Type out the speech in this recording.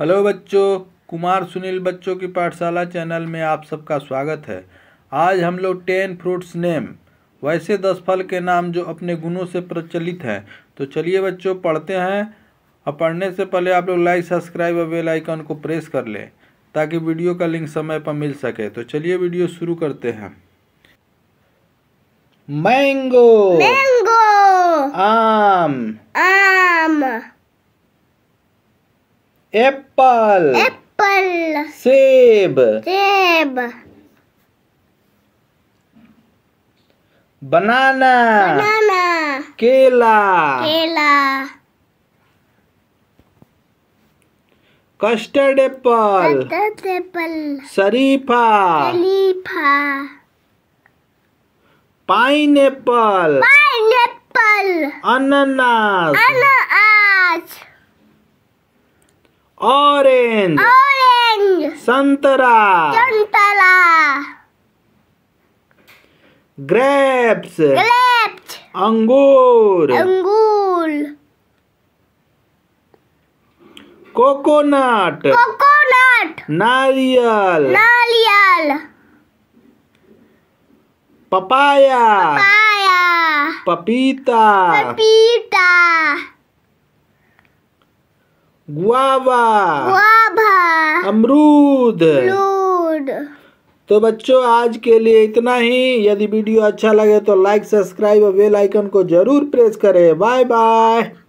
hello बच्चों कुमार सुनील बच्चों की पाठशाला चैनल में आप सबका स्वागत है आज हम लोग टेन फ्रूट्स नेम वैसे दस फल के नाम जो अपने गुणों से प्रचलित हैं तो चलिए बच्चों पढ़ते हैं और पढ़ने से पहले आप लोग लाइक सब्सक्राइब और बेल आइकन को प्रेस कर लें ताकि वीडियो का लिंक समय पर मिल सके तो चलिए वीडियो शुरू करते हैं मैंगो मैंगो आम एप्पल एप्पल सेब सेब बनाना बनाना केला केला कस्टर्ड एप्पल कस्टर्ड एप्पल शरीफा शरीफा पाइन एप्पल पाइन एप्पल अनानास अनानास ऑरेंज ऑरेंज संतरा संतरा ग्रेप्स ग्रेप्स अंगूर अंगूर कोकोनट कोकोनट नारियल नारियल पपाया पपाया पपीता पपीता गुआवा अमरूद तो बच्चों आज के लिए इतना ही यदि वीडियो अच्छा लगे तो लाइक सब्सक्राइब और बेल आइकन को जरूर प्रेस करें बाय बाय